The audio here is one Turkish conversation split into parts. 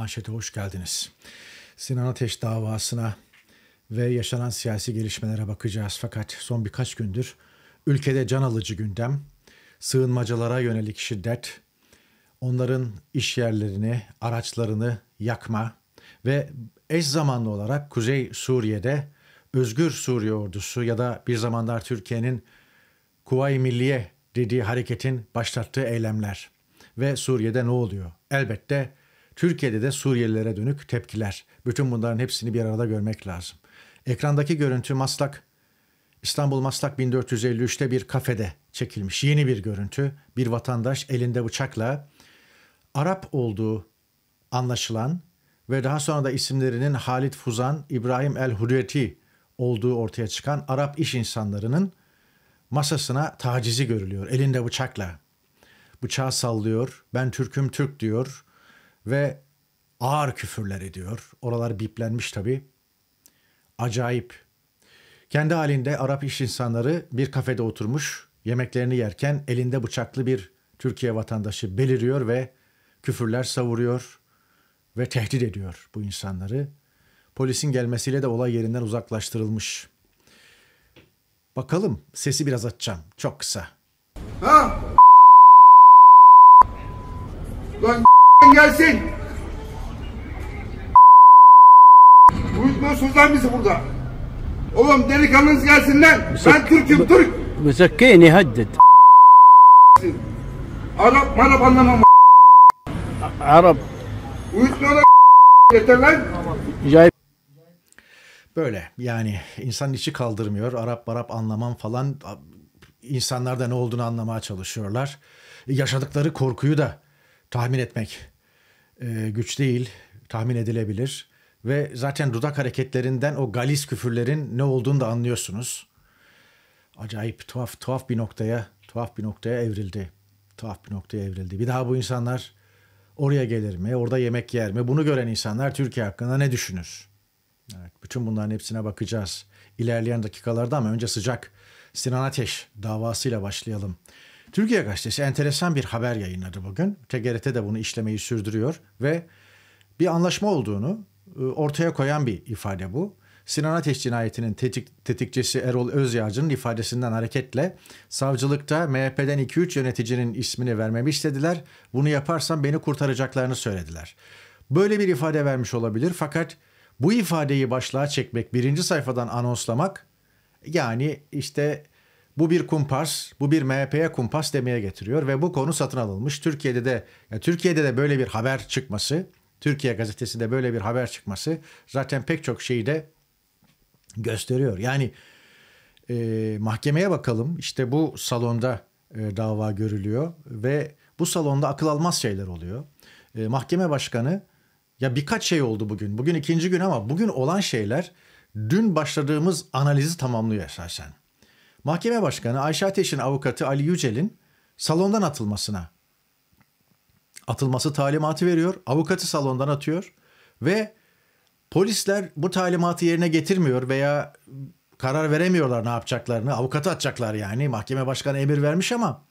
Manşete hoş geldiniz. Sinan Ateş davasına ve yaşanan siyasi gelişmelere bakacağız. Fakat son birkaç gündür ülkede can alıcı gündem, sığınmacılara yönelik şiddet, onların iş yerlerini, araçlarını yakma ve eş zamanlı olarak Kuzey Suriye'de Özgür Suriye Ordusu ya da bir zamanlar Türkiye'nin Kuvayi Milliye dediği hareketin başlattığı eylemler ve Suriye'de ne oluyor? Elbette Türkiye'de de Suriyelilere dönük tepkiler. Bütün bunların hepsini bir arada görmek lazım. Ekrandaki görüntü Maslak, İstanbul Maslak 1453'te bir kafede çekilmiş yeni bir görüntü. Bir vatandaş elinde bıçakla Arap olduğu anlaşılan ve daha sonra da isimlerinin Halit Fuzan, İbrahim El Hurreti olduğu ortaya çıkan Arap iş insanlarının masasına tacizi görülüyor elinde bıçakla. Bıçağı sallıyor, ben Türk'üm Türk diyor. Ve ağır küfürler ediyor. Oralar biplenmiş tabii. Acayip. Kendi halinde Arap iş insanları bir kafede oturmuş, yemeklerini yerken elinde bıçaklı bir Türkiye vatandaşı beliriyor ve küfürler savuruyor ve tehdit ediyor bu insanları. Polisin gelmesiyle de olay yerinden uzaklaştırılmış. Bakalım sesi biraz açacağım. Çok kısa. Ha? Lan gelsin. Uyutmuyorsunuz lan bizi burada. Oğlum delikanlınız gelsin lan. Ben Türk'üm Türk. مسكيني haddet? Arap marap anlamam. Arap Uyutmuyorlar yeter lan. Böyle yani insanın içi kaldırmıyor. Arap barap anlamam falan insanlarda ne olduğunu anlamaya çalışıyorlar. Yaşadıkları korkuyu da tahmin etmek e, güç değil, tahmin edilebilir. Ve zaten dudak hareketlerinden o galis küfürlerin ne olduğunu da anlıyorsunuz. Acayip tuhaf tuhaf bir noktaya, tuhaf bir noktaya evrildi. Tuhaf bir noktaya evrildi. Bir daha bu insanlar oraya gelir mi? Orada yemek yer mi? Bunu gören insanlar Türkiye hakkında ne düşünür? Evet, bütün bunların hepsine bakacağız ilerleyen dakikalarda ama önce sıcak Sinan Ateş davasıyla başlayalım. Türkiye Gazetesi enteresan bir haber yayınladı bugün. TGRT de bunu işlemeyi sürdürüyor ve bir anlaşma olduğunu e, ortaya koyan bir ifade bu. Sinan Ateş cinayetinin tetik, tetikçisi Erol Özyağcı'nın ifadesinden hareketle savcılıkta MHP'den 2-3 yöneticinin ismini vermemi istediler. Bunu yaparsam beni kurtaracaklarını söylediler. Böyle bir ifade vermiş olabilir fakat bu ifadeyi başlığa çekmek, birinci sayfadan anonslamak yani işte bu bir kumpas, bu bir MHP'ye kumpas demeye getiriyor ve bu konu satın alınmış. Türkiye'de de yani Türkiye'de de böyle bir haber çıkması, Türkiye gazetesinde böyle bir haber çıkması zaten pek çok şeyi de gösteriyor. Yani e, mahkemeye bakalım. İşte bu salonda e, dava görülüyor ve bu salonda akıl almaz şeyler oluyor. E, mahkeme başkanı ya birkaç şey oldu bugün. Bugün ikinci gün ama bugün olan şeyler dün başladığımız analizi tamamlıyor esasen. Mahkeme Başkanı Ayşe Ateş'in avukatı Ali Yücel'in salondan atılmasına atılması talimatı veriyor. Avukatı salondan atıyor ve polisler bu talimatı yerine getirmiyor veya karar veremiyorlar ne yapacaklarını. Avukatı atacaklar yani. Mahkeme başkanı emir vermiş ama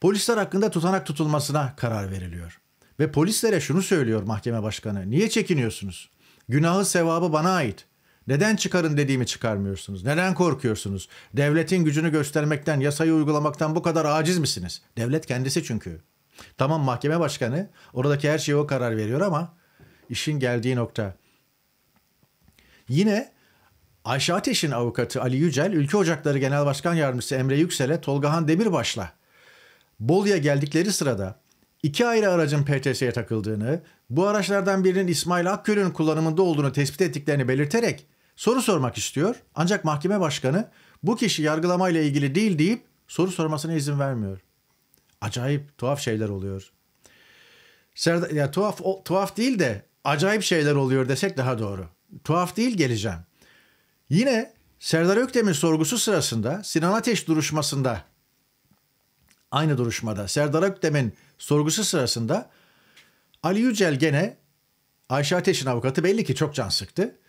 polisler hakkında tutanak tutulmasına karar veriliyor. Ve polislere şunu söylüyor mahkeme başkanı. Niye çekiniyorsunuz? Günahı sevabı bana ait. Neden çıkarın dediğimi çıkarmıyorsunuz? Neden korkuyorsunuz? Devletin gücünü göstermekten, yasayı uygulamaktan bu kadar aciz misiniz? Devlet kendisi çünkü. Tamam mahkeme başkanı oradaki her şeye o karar veriyor ama işin geldiği nokta. Yine Ayşe Ateş'in avukatı Ali Yücel, Ülke Ocakları Genel Başkan Yardımcısı Emre Yüksel'e Tolgahan Demirbaş'la Bolu'ya geldikleri sırada iki ayrı aracın PTS'ye takıldığını, bu araçlardan birinin İsmail Akgöl'ün kullanımında olduğunu tespit ettiklerini belirterek soru sormak istiyor. Ancak mahkeme başkanı bu kişi yargılamayla ilgili değil deyip soru sormasına izin vermiyor. Acayip tuhaf şeyler oluyor. Serdar, ya tuhaf o, tuhaf değil de acayip şeyler oluyor desek daha doğru. Tuhaf değil geleceğim. Yine Serdar Öktem'in sorgusu sırasında Sinan Ateş duruşmasında aynı duruşmada Serdar Öktem'in sorgusu sırasında Ali Yücel gene Ayşe Ateş'in avukatı belli ki çok can sıktı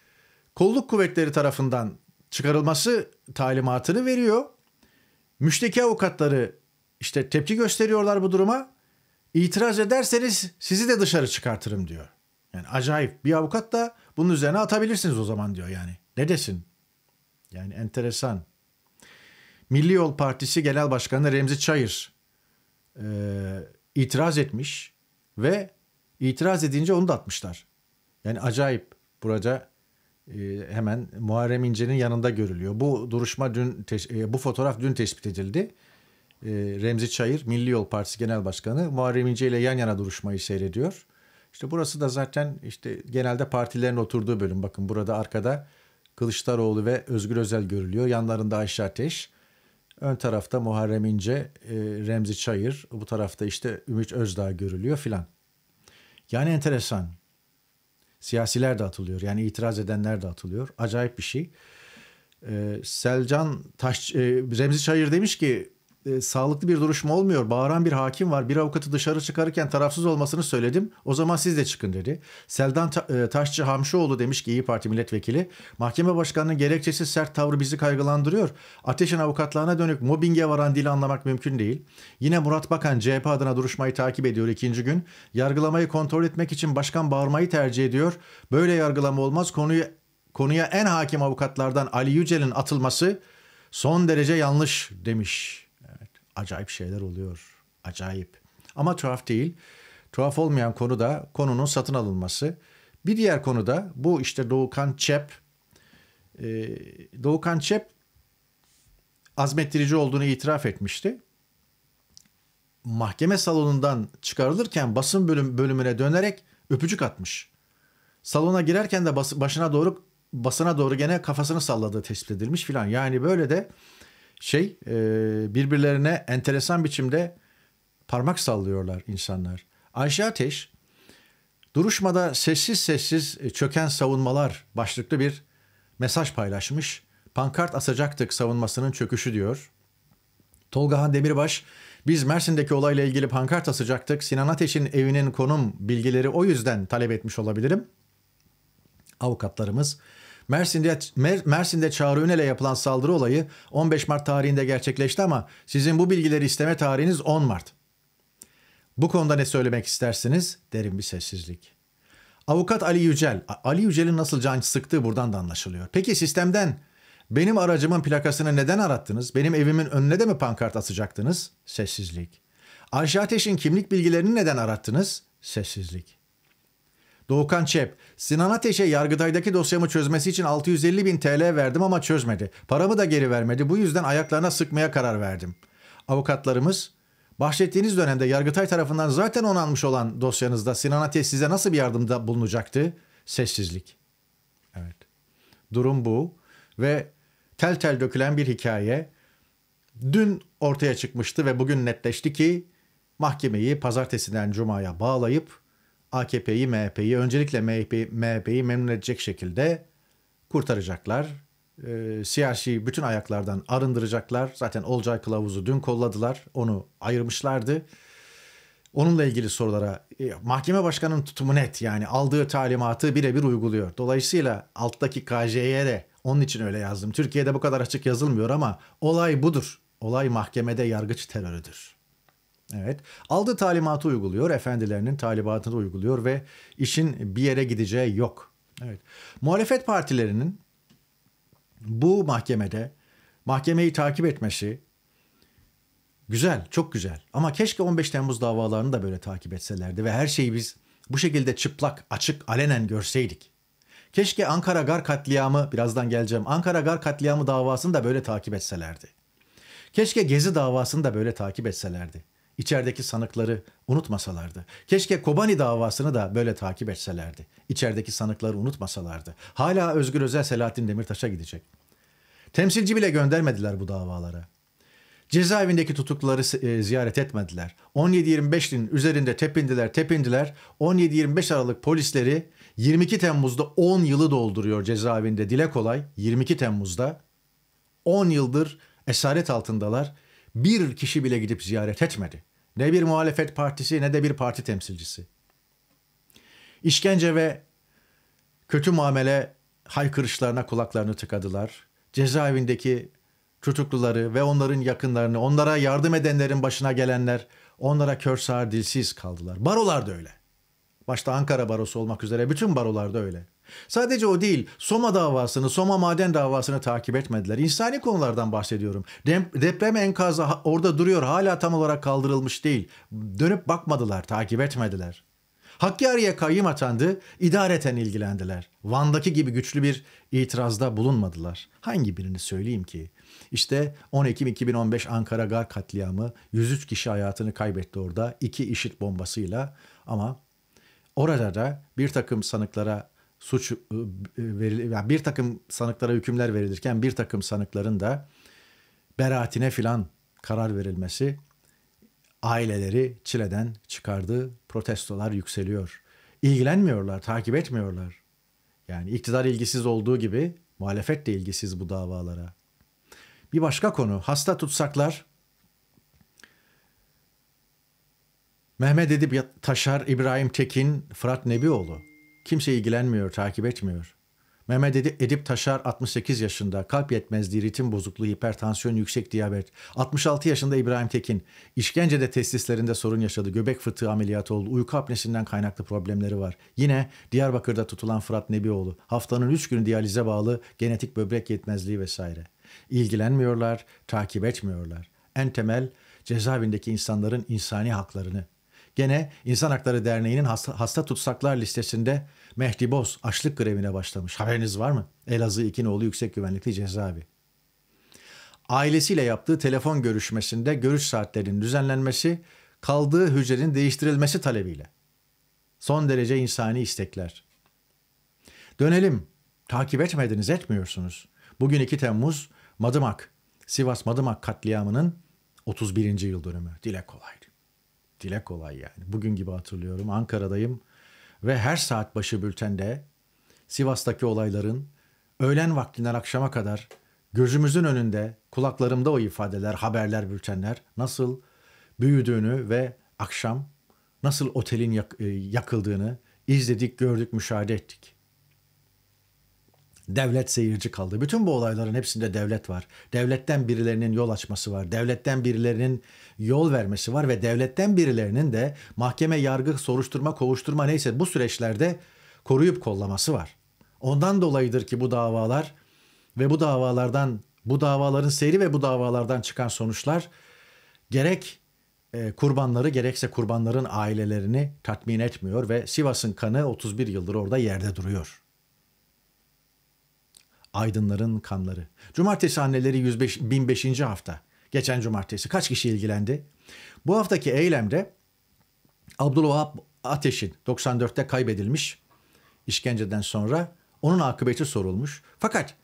kolluk kuvvetleri tarafından çıkarılması talimatını veriyor. Müşteki avukatları işte tepki gösteriyorlar bu duruma. İtiraz ederseniz sizi de dışarı çıkartırım diyor. Yani acayip bir avukat da bunun üzerine atabilirsiniz o zaman diyor yani. Ne desin? Yani enteresan. Milli Yol Partisi Genel Başkanı Remzi Çayır e, itiraz etmiş ve itiraz edince onu da atmışlar. Yani acayip burada ee, hemen Muharrem İnce'nin yanında görülüyor. Bu duruşma dün e, bu fotoğraf dün tespit edildi. Ee, Remzi Çayır Milli Yol Partisi Genel Başkanı Muharrem İnce ile yan yana duruşmayı seyrediyor. İşte burası da zaten işte genelde partilerin oturduğu bölüm. Bakın burada arkada Kılıçdaroğlu ve Özgür Özel görülüyor. Yanlarında Ayşe Ateş. Ön tarafta Muharrem İnce, e, Remzi Çayır. Bu tarafta işte Ümit Özdağ görülüyor filan. Yani enteresan. Siyasiler de atılıyor. Yani itiraz edenler de atılıyor. Acayip bir şey. Ee, Selcan Taş, e, Remzi Çayır demiş ki e, sağlıklı bir duruşma olmuyor. Bağıran bir hakim var. Bir avukatı dışarı çıkarırken tarafsız olmasını söyledim. O zaman siz de çıkın dedi. Seldan Ta- e, Taşçı Hamşoğlu demiş ki İyi Parti milletvekili. Mahkeme başkanının gerekçesiz sert tavrı bizi kaygılandırıyor. Ateşin avukatlarına dönük mobbinge varan dili anlamak mümkün değil. Yine Murat Bakan CHP adına duruşmayı takip ediyor ikinci gün. Yargılamayı kontrol etmek için başkan bağırmayı tercih ediyor. Böyle yargılama olmaz. Konuyu konuya en hakim avukatlardan Ali Yücel'in atılması son derece yanlış demiş acayip şeyler oluyor. Acayip. Ama tuhaf değil. Tuhaf olmayan konu da konunun satın alınması. Bir diğer konu da bu işte Doğukan Çep. Ee, Doğukan Çep azmettirici olduğunu itiraf etmişti. Mahkeme salonundan çıkarılırken basın bölüm, bölümüne dönerek öpücük atmış. Salona girerken de bas, başına doğru basına doğru gene kafasını salladığı tespit edilmiş filan. Yani böyle de şey e, birbirlerine enteresan biçimde parmak sallıyorlar insanlar. Ayşe Ateş duruşmada sessiz sessiz e, çöken savunmalar başlıklı bir mesaj paylaşmış. Pankart asacaktık savunmasının çöküşü diyor. Tolga Han Demirbaş biz Mersin'deki olayla ilgili pankart asacaktık. Sinan Ateş'in evinin konum bilgileri o yüzden talep etmiş olabilirim. Avukatlarımız Mersin'de, Mersin'de Çağrı Önel'e yapılan saldırı olayı 15 Mart tarihinde gerçekleşti ama sizin bu bilgileri isteme tarihiniz 10 Mart. Bu konuda ne söylemek istersiniz? Derin bir sessizlik. Avukat Ali Yücel. Ali Yücel'in nasıl can sıktığı buradan da anlaşılıyor. Peki sistemden benim aracımın plakasını neden arattınız? Benim evimin önüne de mi pankart asacaktınız? Sessizlik. Ayşe Ateş'in kimlik bilgilerini neden arattınız? Sessizlik. Doğukan Çep, Sinan Ateş'e Yargıtay'daki dosyamı çözmesi için 650 bin TL verdim ama çözmedi. Paramı da geri vermedi. Bu yüzden ayaklarına sıkmaya karar verdim. Avukatlarımız, bahsettiğiniz dönemde Yargıtay tarafından zaten onanmış olan dosyanızda Sinan Ateş size nasıl bir yardımda bulunacaktı? Sessizlik. Evet. Durum bu ve tel tel dökülen bir hikaye dün ortaya çıkmıştı ve bugün netleşti ki mahkemeyi pazartesinden cumaya bağlayıp AKP'yi, MHP'yi, öncelikle MHP, MHP'yi memnun edecek şekilde kurtaracaklar. E, siyasi bütün ayaklardan arındıracaklar. Zaten Olcay Kılavuz'u dün kolladılar. Onu ayırmışlardı. Onunla ilgili sorulara e, mahkeme başkanının tutumu net. Yani aldığı talimatı birebir uyguluyor. Dolayısıyla alttaki KJ'ye de onun için öyle yazdım. Türkiye'de bu kadar açık yazılmıyor ama olay budur. Olay mahkemede yargıç terörüdür. Evet. Aldığı talimatı uyguluyor, efendilerinin talimatını uyguluyor ve işin bir yere gideceği yok. Evet. Muhalefet partilerinin bu mahkemede mahkemeyi takip etmesi güzel, çok güzel. Ama keşke 15 Temmuz davalarını da böyle takip etselerdi ve her şeyi biz bu şekilde çıplak, açık, alenen görseydik. Keşke Ankara Gar katliamı, birazdan geleceğim, Ankara Gar katliamı davasını da böyle takip etselerdi. Keşke Gezi davasını da böyle takip etselerdi içerideki sanıkları unutmasalardı. Keşke Kobani davasını da böyle takip etselerdi. İçerideki sanıkları unutmasalardı. Hala Özgür Özel Selahattin Demirtaş'a gidecek. Temsilci bile göndermediler bu davalara. Cezaevindeki tutukluları e, ziyaret etmediler. 17 25in üzerinde tepindiler, tepindiler. 17-25 Aralık polisleri 22 Temmuz'da 10 yılı dolduruyor cezaevinde. Dile kolay 22 Temmuz'da 10 yıldır esaret altındalar. Bir kişi bile gidip ziyaret etmedi. Ne bir muhalefet partisi ne de bir parti temsilcisi. İşkence ve kötü muamele haykırışlarına kulaklarını tıkadılar. Cezaevindeki tutukluları ve onların yakınlarını, onlara yardım edenlerin başına gelenler, onlara kör sağır dilsiz kaldılar. Barolar da öyle. Başta Ankara Barosu olmak üzere bütün barolarda öyle. Sadece o değil, Soma davasını, Soma maden davasını takip etmediler. İnsani konulardan bahsediyorum. Deprem enkazı orada duruyor, hala tam olarak kaldırılmış değil. Dönüp bakmadılar, takip etmediler. Hakkari'ye kayyım atandı, idareten ilgilendiler. Van'daki gibi güçlü bir itirazda bulunmadılar. Hangi birini söyleyeyim ki? İşte 10 Ekim 2015 Ankara Gar katliamı 103 kişi hayatını kaybetti orada iki işit bombasıyla ama orada da bir takım sanıklara suç e, veril, yani bir takım sanıklara hükümler verilirken bir takım sanıkların da beraatine filan karar verilmesi aileleri çileden çıkardığı protestolar yükseliyor. İlgilenmiyorlar, takip etmiyorlar. Yani iktidar ilgisiz olduğu gibi muhalefet de ilgisiz bu davalara. Bir başka konu hasta tutsaklar Mehmet Edip Taşar, İbrahim Tekin, Fırat Nebioğlu. Kimse ilgilenmiyor, takip etmiyor. Mehmet Edip, Taşar 68 yaşında, kalp yetmezliği, ritim bozukluğu, hipertansiyon, yüksek diyabet. 66 yaşında İbrahim Tekin, işkence de testislerinde sorun yaşadı, göbek fıtığı ameliyatı oldu, uyku apnesinden kaynaklı problemleri var. Yine Diyarbakır'da tutulan Fırat Nebioğlu, haftanın 3 günü diyalize bağlı, genetik böbrek yetmezliği vesaire. İlgilenmiyorlar, takip etmiyorlar. En temel cezaevindeki insanların insani haklarını Gene İnsan Hakları Derneği'nin hasta, hasta tutsaklar listesinde Mehdi Boz açlık grevine başlamış. Haberiniz var mı? Elazığ İkinoğlu Yüksek Güvenlikli Cezaevi. Ailesiyle yaptığı telefon görüşmesinde görüş saatlerinin düzenlenmesi, kaldığı hücrenin değiştirilmesi talebiyle. Son derece insani istekler. Dönelim. Takip etmediniz, etmiyorsunuz. Bugün 2 Temmuz Madımak, Sivas Madımak katliamının 31. yıl dönümü. Dile kolay dile kolay yani. Bugün gibi hatırlıyorum Ankara'dayım ve her saat başı bültende Sivas'taki olayların öğlen vaktinden akşama kadar gözümüzün önünde kulaklarımda o ifadeler, haberler, bültenler nasıl büyüdüğünü ve akşam nasıl otelin e, yakıldığını izledik, gördük, müşahede ettik. Devlet seyirci kaldı. Bütün bu olayların hepsinde devlet var. Devletten birilerinin yol açması var. Devletten birilerinin yol vermesi var ve devletten birilerinin de mahkeme, yargı, soruşturma, kovuşturma neyse bu süreçlerde koruyup kollaması var. Ondan dolayıdır ki bu davalar ve bu davalardan bu davaların seyri ve bu davalardan çıkan sonuçlar gerek e, kurbanları gerekse kurbanların ailelerini tatmin etmiyor ve Sivas'ın kanı 31 yıldır orada yerde duruyor. Aydınların kanları. Cumartesi anneleri 105, 1005. hafta. Geçen cumartesi kaç kişi ilgilendi? Bu haftaki eylemde Abdülvahap Ateş'in 94'te kaybedilmiş işkenceden sonra onun akıbeti sorulmuş. Fakat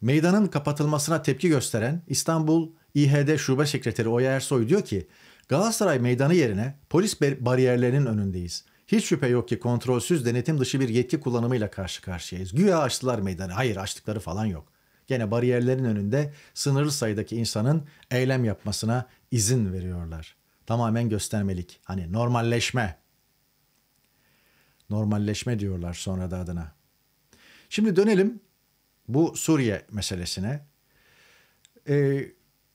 meydanın kapatılmasına tepki gösteren İstanbul İHD Şube Sekreteri Oya Ersoy diyor ki Galatasaray meydanı yerine polis bariyerlerinin önündeyiz. Hiç şüphe yok ki kontrolsüz denetim dışı bir yetki kullanımıyla karşı karşıyayız. Güya açtılar meydanı. Hayır açtıkları falan yok. Gene bariyerlerin önünde sınırlı sayıdaki insanın eylem yapmasına izin veriyorlar. Tamamen göstermelik. Hani normalleşme. Normalleşme diyorlar sonra da adına. Şimdi dönelim bu Suriye meselesine. Ee,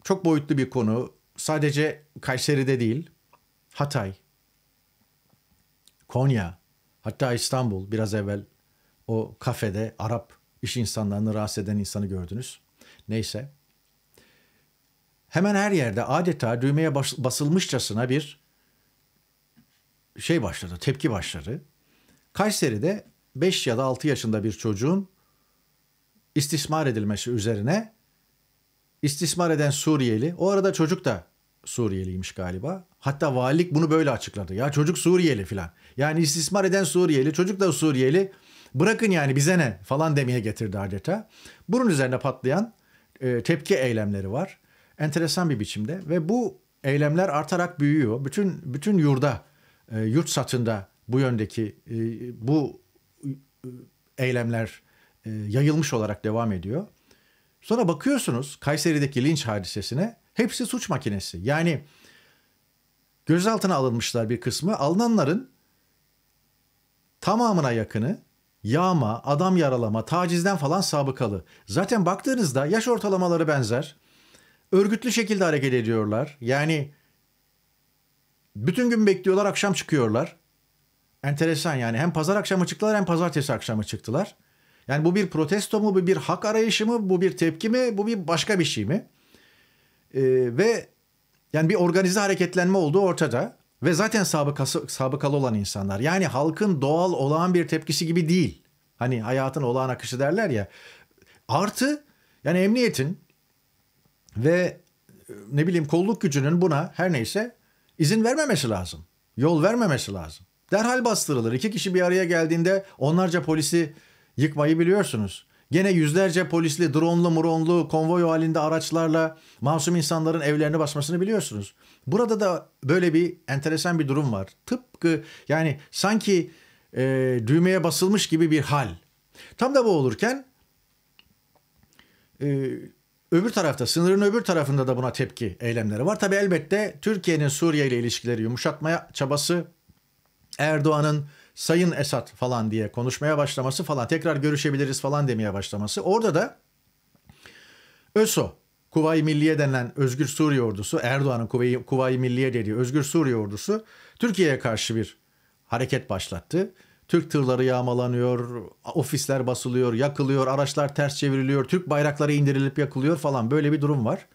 çok boyutlu bir konu. Sadece Kayseri'de değil, Hatay, Konya, hatta İstanbul biraz evvel o kafede Arap iş insanlarını rahatsız eden insanı gördünüz. Neyse. Hemen her yerde adeta düğmeye basılmışçasına bir şey başladı, tepki başladı. Kayseri'de 5 ya da 6 yaşında bir çocuğun istismar edilmesi üzerine istismar eden Suriyeli, o arada çocuk da Suriyeliymiş galiba. Hatta valilik bunu böyle açıkladı. Ya çocuk Suriyeli filan. Yani istismar eden Suriyeli, çocuk da Suriyeli. Bırakın yani bize ne falan demeye getirdi adeta. Bunun üzerine patlayan e, tepki eylemleri var. Enteresan bir biçimde ve bu eylemler artarak büyüyor. Bütün bütün yurda, e, yurt satında bu yöndeki e, bu e, eylemler e, yayılmış olarak devam ediyor. Sonra bakıyorsunuz Kayseri'deki linç hadisesine Hepsi suç makinesi. Yani gözaltına alınmışlar bir kısmı. Alınanların tamamına yakını yağma, adam yaralama, tacizden falan sabıkalı. Zaten baktığınızda yaş ortalamaları benzer. Örgütlü şekilde hareket ediyorlar. Yani bütün gün bekliyorlar, akşam çıkıyorlar. Enteresan yani. Hem pazar akşamı çıktılar hem pazartesi akşamı çıktılar. Yani bu bir protesto mu, bu bir hak arayışı mı, bu bir tepki mi, bu bir başka bir şey mi? E, ve yani bir organize hareketlenme olduğu ortada ve zaten sabıkası, sabıkalı olan insanlar. Yani halkın doğal olağan bir tepkisi gibi değil. Hani hayatın olağan akışı derler ya. Artı yani emniyetin ve e, ne bileyim kolluk gücünün buna her neyse izin vermemesi lazım. Yol vermemesi lazım. Derhal bastırılır. İki kişi bir araya geldiğinde onlarca polisi yıkmayı biliyorsunuz. Gene yüzlerce polisli, dronlu, muronlu, konvoy halinde araçlarla masum insanların evlerini basmasını biliyorsunuz. Burada da böyle bir enteresan bir durum var. Tıpkı yani sanki e, düğmeye basılmış gibi bir hal. Tam da bu olurken e, öbür tarafta, sınırın öbür tarafında da buna tepki eylemleri var. Tabi elbette Türkiye'nin Suriye ile ilişkileri yumuşatmaya çabası, Erdoğan'ın Sayın Esat falan diye konuşmaya başlaması falan tekrar görüşebiliriz falan demeye başlaması. Orada da ÖSO Kuvayi Milliye denilen Özgür Suriye ordusu Erdoğan'ın Kuvayi, Kuvayi Milliye dediği Özgür Suriye ordusu Türkiye'ye karşı bir hareket başlattı. Türk tırları yağmalanıyor, ofisler basılıyor, yakılıyor, araçlar ters çevriliyor, Türk bayrakları indirilip yakılıyor falan böyle bir durum var.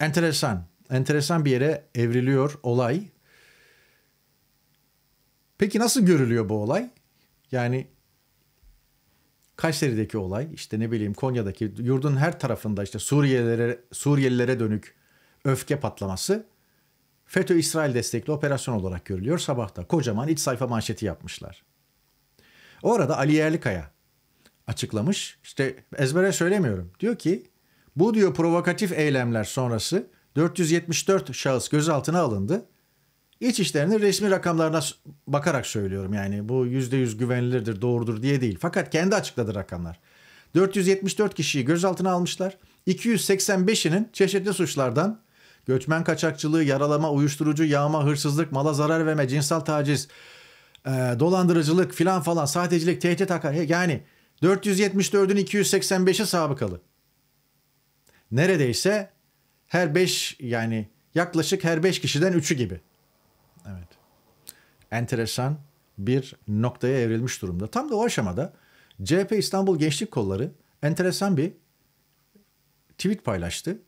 Enteresan, enteresan bir yere evriliyor olay Peki nasıl görülüyor bu olay? Yani Kayseri'deki olay işte ne bileyim Konya'daki yurdun her tarafında işte Suriyelilere, Suriyelilere dönük öfke patlaması FETÖ İsrail destekli operasyon olarak görülüyor. Sabahta kocaman iç sayfa manşeti yapmışlar. Orada Ali Yerlikaya açıklamış. İşte ezbere söylemiyorum. Diyor ki bu diyor provokatif eylemler sonrası 474 şahıs gözaltına alındı. İç işlerini resmi rakamlarına bakarak söylüyorum yani bu yüzde yüz güvenilirdir doğrudur diye değil. Fakat kendi açıkladı rakamlar. 474 kişiyi gözaltına almışlar. 285'inin çeşitli suçlardan göçmen kaçakçılığı, yaralama, uyuşturucu, yağma, hırsızlık, mala zarar verme, cinsel taciz, e, dolandırıcılık filan falan, sahtecilik, tehdit hakaret. Yani 474'ün 285'i sabıkalı. Neredeyse her 5 yani yaklaşık her 5 kişiden 3'ü gibi. Evet. Enteresan bir noktaya evrilmiş durumda. Tam da o aşamada CHP İstanbul Gençlik Kolları enteresan bir tweet paylaştı.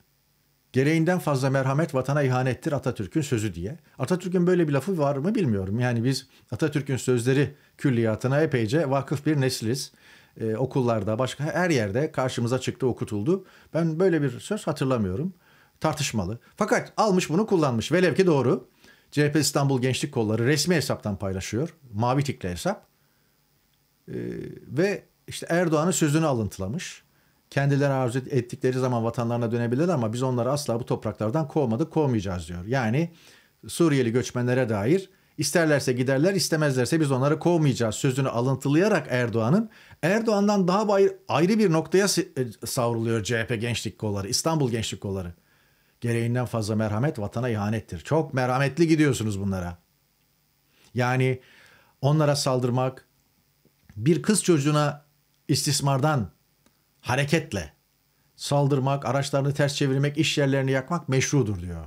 Gereğinden fazla merhamet vatana ihanettir Atatürk'ün sözü diye. Atatürk'ün böyle bir lafı var mı bilmiyorum. Yani biz Atatürk'ün sözleri külliyatına epeyce vakıf bir nesiliz. Ee, okullarda, başka her yerde karşımıza çıktı, okutuldu. Ben böyle bir söz hatırlamıyorum. Tartışmalı. Fakat almış bunu kullanmış. Velev ki doğru. CHP İstanbul Gençlik Kolları resmi hesaptan paylaşıyor. Mavi tikli hesap. Ee, ve işte Erdoğan'ın sözünü alıntılamış Kendileri arzu ettikleri zaman vatanlarına dönebilirler ama biz onları asla bu topraklardan kovmadık, kovmayacağız diyor. Yani Suriyeli göçmenlere dair isterlerse giderler, istemezlerse biz onları kovmayacağız sözünü alıntılayarak Erdoğan'ın Erdoğan'dan daha ayrı bir noktaya e, savruluyor CHP Gençlik Kolları, İstanbul Gençlik Kolları. Gereğinden fazla merhamet vatana ihanettir. Çok merhametli gidiyorsunuz bunlara. Yani onlara saldırmak bir kız çocuğuna istismardan hareketle saldırmak, araçlarını ters çevirmek, iş yerlerini yakmak meşrudur diyor.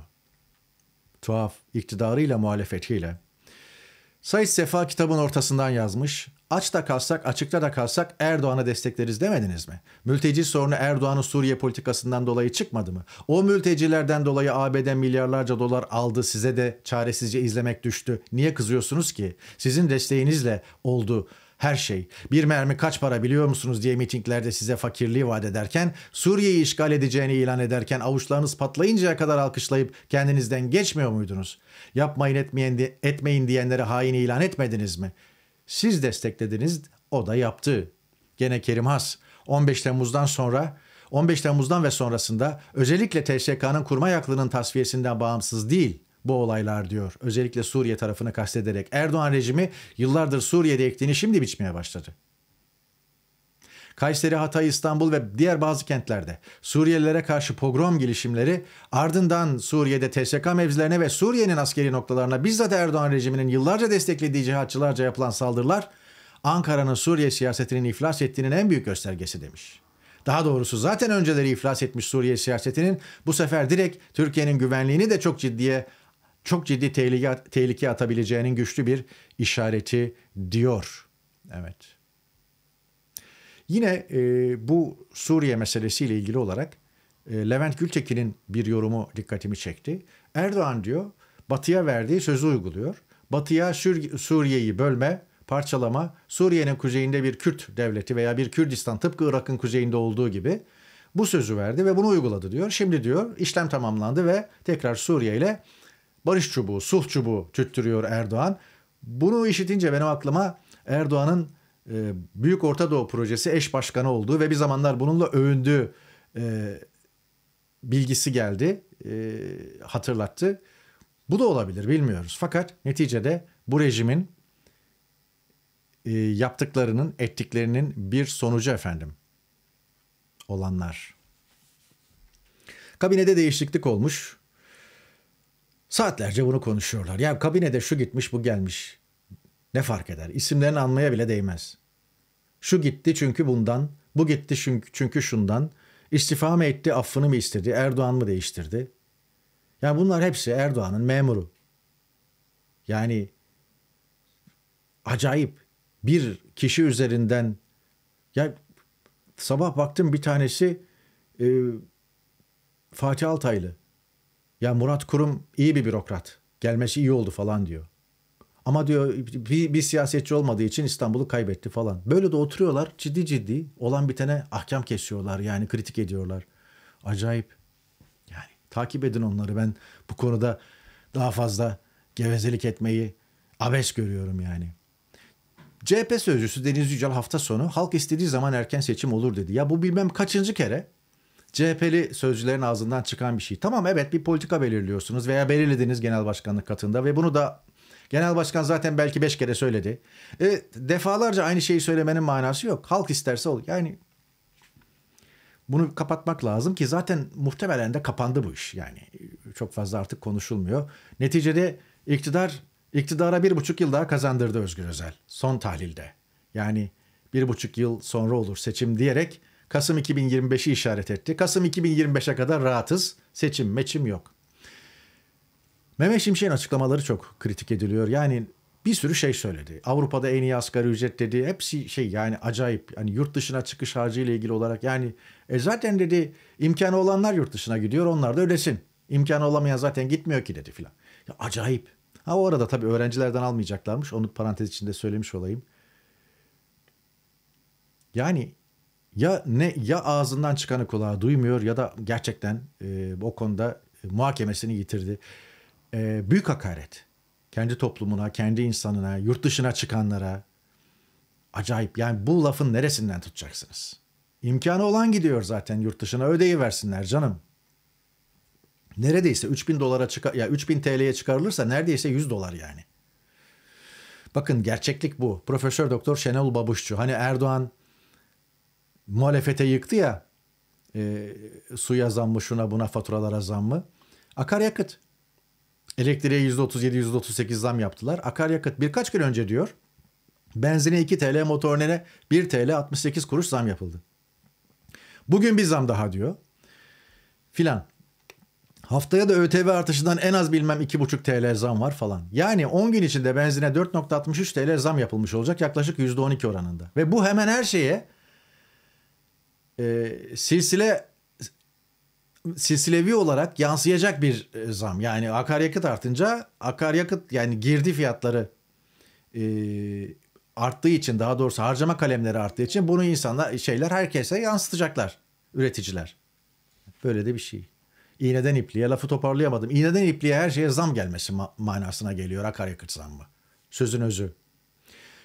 Tuhaf iktidarıyla muhalefetiyle. Said Sefa kitabın ortasından yazmış aç da kalsak, açıkta da kalsak Erdoğan'a destekleriz demediniz mi? Mülteci sorunu Erdoğan'ın Suriye politikasından dolayı çıkmadı mı? O mültecilerden dolayı ABD milyarlarca dolar aldı, size de çaresizce izlemek düştü. Niye kızıyorsunuz ki? Sizin desteğinizle oldu her şey. Bir mermi kaç para biliyor musunuz diye mitinglerde size fakirliği vaat ederken, Suriye'yi işgal edeceğini ilan ederken avuçlarınız patlayıncaya kadar alkışlayıp kendinizden geçmiyor muydunuz? Yapmayın etmeyin, etmeyin diyenleri hain ilan etmediniz mi? Siz desteklediniz, o da yaptı. Gene Kerim Has 15 Temmuz'dan sonra 15 Temmuz'dan ve sonrasında özellikle TSK'nın kurma yaklının tasfiyesinden bağımsız değil bu olaylar diyor. Özellikle Suriye tarafını kastederek Erdoğan rejimi yıllardır Suriye'de ektiğini şimdi biçmeye başladı. Kayseri, Hatay, İstanbul ve diğer bazı kentlerde Suriyelilere karşı pogrom gelişimleri, ardından Suriye'de TSK mevzilerine ve Suriye'nin askeri noktalarına bizzat Erdoğan rejiminin yıllarca desteklediği cihatçılarca yapılan saldırılar Ankara'nın Suriye siyasetinin iflas ettiğinin en büyük göstergesi demiş. Daha doğrusu zaten önceleri iflas etmiş Suriye siyasetinin bu sefer direkt Türkiye'nin güvenliğini de çok ciddiye çok ciddi tehlike, tehlike atabileceğinin güçlü bir işareti diyor. Evet. Yine e, bu Suriye meselesiyle ilgili olarak e, Levent Gültekin'in bir yorumu dikkatimi çekti. Erdoğan diyor Batı'ya verdiği sözü uyguluyor. Batı'ya Suriye'yi bölme, parçalama, Suriye'nin kuzeyinde bir Kürt devleti veya bir Kürdistan tıpkı Irak'ın kuzeyinde olduğu gibi bu sözü verdi ve bunu uyguladı diyor. Şimdi diyor işlem tamamlandı ve tekrar Suriye ile barış çubuğu, sulh çubuğu tüttürüyor Erdoğan. Bunu işitince benim aklıma Erdoğan'ın ee, Büyük Orta Doğu Projesi eş başkanı olduğu ve bir zamanlar bununla övündüğü e, bilgisi geldi, e, hatırlattı. Bu da olabilir bilmiyoruz. Fakat neticede bu rejimin e, yaptıklarının, ettiklerinin bir sonucu efendim olanlar. Kabinede değişiklik olmuş. Saatlerce bunu konuşuyorlar. Ya kabinede şu gitmiş bu gelmiş. Ne fark eder? İsimlerini anmaya bile değmez. Şu gitti çünkü bundan, bu gitti çünkü şundan, istifa mı etti, affını mı istedi, Erdoğan mı değiştirdi? Yani bunlar hepsi Erdoğan'ın memuru. Yani acayip bir kişi üzerinden ya sabah baktım bir tanesi e, Fatih Altaylı. Ya Murat Kurum iyi bir bürokrat. Gelmesi iyi oldu falan diyor. Ama diyor bir, bir siyasetçi olmadığı için İstanbul'u kaybetti falan. Böyle de oturuyorlar ciddi ciddi olan bitene ahkam kesiyorlar yani kritik ediyorlar. Acayip. Yani takip edin onları ben bu konuda daha fazla gevezelik etmeyi abes görüyorum yani. CHP sözcüsü Deniz Yücel hafta sonu halk istediği zaman erken seçim olur dedi. Ya bu bilmem kaçıncı kere CHP'li sözcülerin ağzından çıkan bir şey. Tamam evet bir politika belirliyorsunuz veya belirlediniz genel başkanlık katında ve bunu da Genel başkan zaten belki beş kere söyledi. E, defalarca aynı şeyi söylemenin manası yok. Halk isterse ol. Yani bunu kapatmak lazım ki zaten muhtemelen de kapandı bu iş. Yani e, çok fazla artık konuşulmuyor. Neticede iktidar iktidara bir buçuk yıl daha kazandırdı Özgür Özel son tahlilde. Yani bir buçuk yıl sonra olur seçim diyerek Kasım 2025'i işaret etti. Kasım 2025'e kadar rahatız. Seçim meçim yok. Mehmet Şimşek'in açıklamaları çok kritik ediliyor. Yani bir sürü şey söyledi. Avrupa'da en iyi asgari ücret dedi. Hepsi şey yani acayip. Hani yurt dışına çıkış harcı ile ilgili olarak yani e zaten dedi imkanı olanlar yurt dışına gidiyor. Onlar da ödesin. İmkanı olamayan zaten gitmiyor ki dedi filan. Ya acayip. Ha o arada tabii öğrencilerden almayacaklarmış. Onu parantez içinde söylemiş olayım. Yani ya ne ya ağzından çıkanı kulağa duymuyor ya da gerçekten e, o konuda e, muhakemesini yitirdi e, büyük hakaret. Kendi toplumuna, kendi insanına, yurt dışına çıkanlara. Acayip yani bu lafın neresinden tutacaksınız? İmkanı olan gidiyor zaten yurt dışına ödeyi versinler canım. Neredeyse 3000 dolara çıkar ya 3000 TL'ye çıkarılırsa neredeyse 100 dolar yani. Bakın gerçeklik bu. Profesör Doktor Şenol Babuşçu hani Erdoğan muhalefete yıktı ya e, suya mı şuna buna faturalara zammı. Akaryakıt Elektriğe %37-%38 zam yaptılar. Akaryakıt birkaç gün önce diyor. Benzine 2 TL, motorine 1 TL 68 kuruş zam yapıldı. Bugün bir zam daha diyor. Filan. Haftaya da ÖTV artışından en az bilmem 2,5 TL zam var falan. Yani 10 gün içinde benzine 4.63 TL zam yapılmış olacak yaklaşık %12 oranında. Ve bu hemen her şeye e, silsile silsilevi olarak yansıyacak bir e, zam. Yani akaryakıt artınca akaryakıt yani girdi fiyatları e, arttığı için daha doğrusu harcama kalemleri arttığı için bunu insanlar şeyler herkese yansıtacaklar üreticiler. Böyle de bir şey. İğneden ipliğe lafı toparlayamadım. İğneden ipliğe her şeye zam gelmesi ma- manasına geliyor akaryakıt zammı. Sözün özü.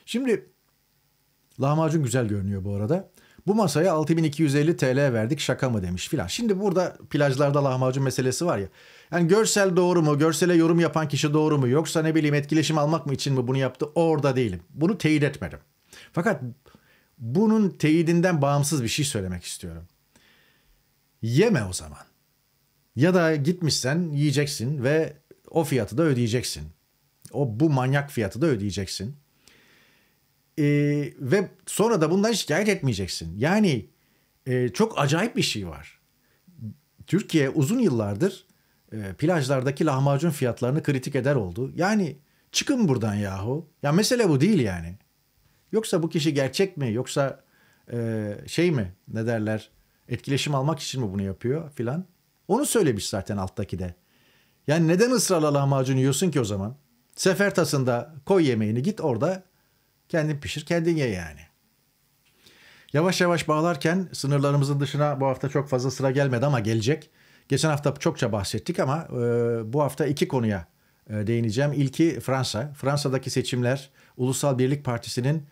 Şimdi lahmacun güzel görünüyor bu arada. Bu masaya 6250 TL verdik şaka mı demiş filan. Şimdi burada plajlarda lahmacun meselesi var ya. Yani görsel doğru mu? Görsele yorum yapan kişi doğru mu? Yoksa ne bileyim etkileşim almak mı için mi bunu yaptı? Orada değilim. Bunu teyit etmedim. Fakat bunun teyidinden bağımsız bir şey söylemek istiyorum. Yeme o zaman. Ya da gitmişsen yiyeceksin ve o fiyatı da ödeyeceksin. O bu manyak fiyatı da ödeyeceksin. E, ve sonra da bundan şikayet etmeyeceksin. Yani e, çok acayip bir şey var. Türkiye uzun yıllardır e, plajlardaki lahmacun fiyatlarını kritik eder oldu. Yani çıkın buradan yahu. Ya mesele bu değil yani. Yoksa bu kişi gerçek mi? Yoksa e, şey mi? Ne derler? Etkileşim almak için mi bunu yapıyor filan? Onu söylemiş zaten alttaki de. Yani neden ısrarla lahmacun yiyorsun ki o zaman? Sefer tasında koy yemeğini git orada Kendin pişir, kendin ye yani. Yavaş yavaş bağlarken sınırlarımızın dışına bu hafta çok fazla sıra gelmedi ama gelecek. Geçen hafta çokça bahsettik ama e, bu hafta iki konuya e, değineceğim. İlki Fransa. Fransa'daki seçimler Ulusal Birlik Partisi'nin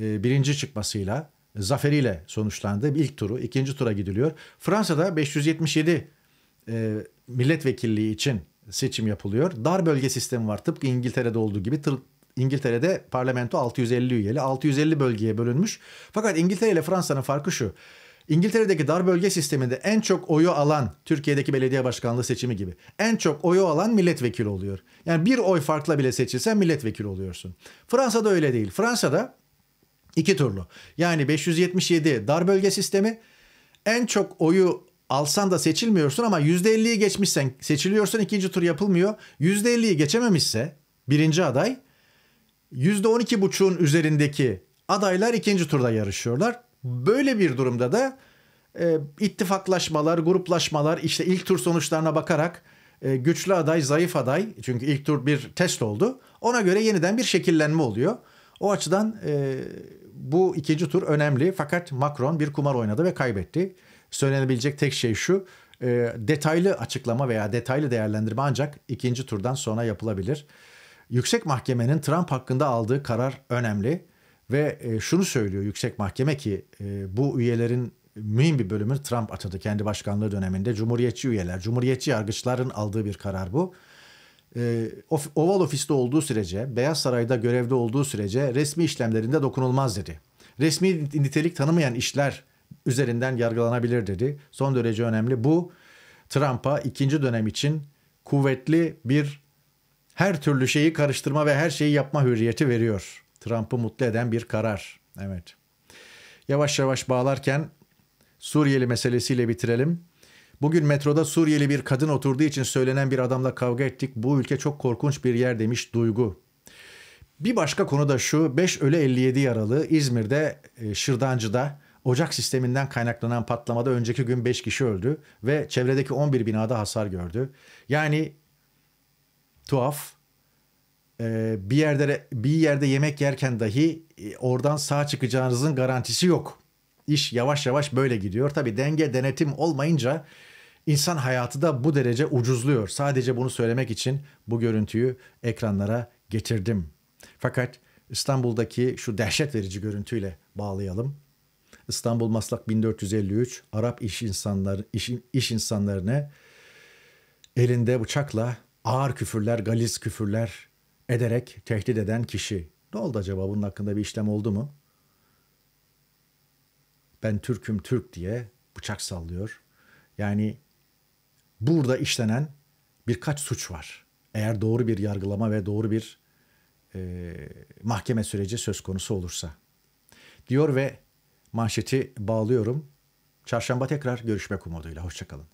e, birinci çıkmasıyla, e, zaferiyle sonuçlandı. İlk turu, ikinci tura gidiliyor. Fransa'da 577 e, milletvekilliği için seçim yapılıyor. Dar bölge sistemi var. Tıpkı İngiltere'de olduğu gibi İngiltere'de parlamento 650 üyeli. 650 bölgeye bölünmüş. Fakat İngiltere ile Fransa'nın farkı şu. İngiltere'deki dar bölge sisteminde en çok oyu alan Türkiye'deki belediye başkanlığı seçimi gibi en çok oyu alan milletvekili oluyor. Yani bir oy farkla bile seçilsen milletvekili oluyorsun. Fransa'da öyle değil. Fransa'da iki turlu. Yani 577 dar bölge sistemi en çok oyu alsan da seçilmiyorsun ama %50'yi geçmişsen seçiliyorsun ikinci tur yapılmıyor. %50'yi geçememişse birinci aday %12,5'un üzerindeki adaylar ikinci turda yarışıyorlar. Böyle bir durumda da e, ittifaklaşmalar, gruplaşmalar işte ilk tur sonuçlarına bakarak e, güçlü aday, zayıf aday çünkü ilk tur bir test oldu. Ona göre yeniden bir şekillenme oluyor. O açıdan e, bu ikinci tur önemli fakat Macron bir kumar oynadı ve kaybetti. Söylenebilecek tek şey şu e, detaylı açıklama veya detaylı değerlendirme ancak ikinci turdan sonra yapılabilir. Yüksek Mahkeme'nin Trump hakkında aldığı karar önemli ve e, şunu söylüyor Yüksek Mahkeme ki e, bu üyelerin mühim bir bölümü Trump atadı kendi başkanlığı döneminde. Cumhuriyetçi üyeler, cumhuriyetçi yargıçların aldığı bir karar bu. E, oval ofiste olduğu sürece, Beyaz Saray'da görevli olduğu sürece resmi işlemlerinde dokunulmaz dedi. Resmi nitelik tanımayan işler üzerinden yargılanabilir dedi. Son derece önemli. Bu Trump'a ikinci dönem için kuvvetli bir her türlü şeyi karıştırma ve her şeyi yapma hürriyeti veriyor. Trump'ı mutlu eden bir karar. Evet. Yavaş yavaş bağlarken Suriyeli meselesiyle bitirelim. Bugün metroda Suriyeli bir kadın oturduğu için söylenen bir adamla kavga ettik. Bu ülke çok korkunç bir yer demiş Duygu. Bir başka konu da şu 5 ölü 57 yaralı İzmir'de e, Şırdancı'da ocak sisteminden kaynaklanan patlamada önceki gün 5 kişi öldü ve çevredeki 11 binada hasar gördü. Yani tuhaf. E, bir yerde bir yerde yemek yerken dahi e, oradan sağ çıkacağınızın garantisi yok. İş yavaş yavaş böyle gidiyor. Tabi denge denetim olmayınca insan hayatı da bu derece ucuzluyor. Sadece bunu söylemek için bu görüntüyü ekranlara getirdim. Fakat İstanbul'daki şu dehşet verici görüntüyle bağlayalım. İstanbul Maslak 1453 Arap iş insanları iş, iş insanlarını elinde bıçakla ağır küfürler, galiz küfürler ederek tehdit eden kişi. Ne oldu acaba bunun hakkında bir işlem oldu mu? Ben Türk'üm Türk diye bıçak sallıyor. Yani burada işlenen birkaç suç var. Eğer doğru bir yargılama ve doğru bir e, mahkeme süreci söz konusu olursa. Diyor ve manşeti bağlıyorum. Çarşamba tekrar görüşmek umuduyla. Hoşçakalın.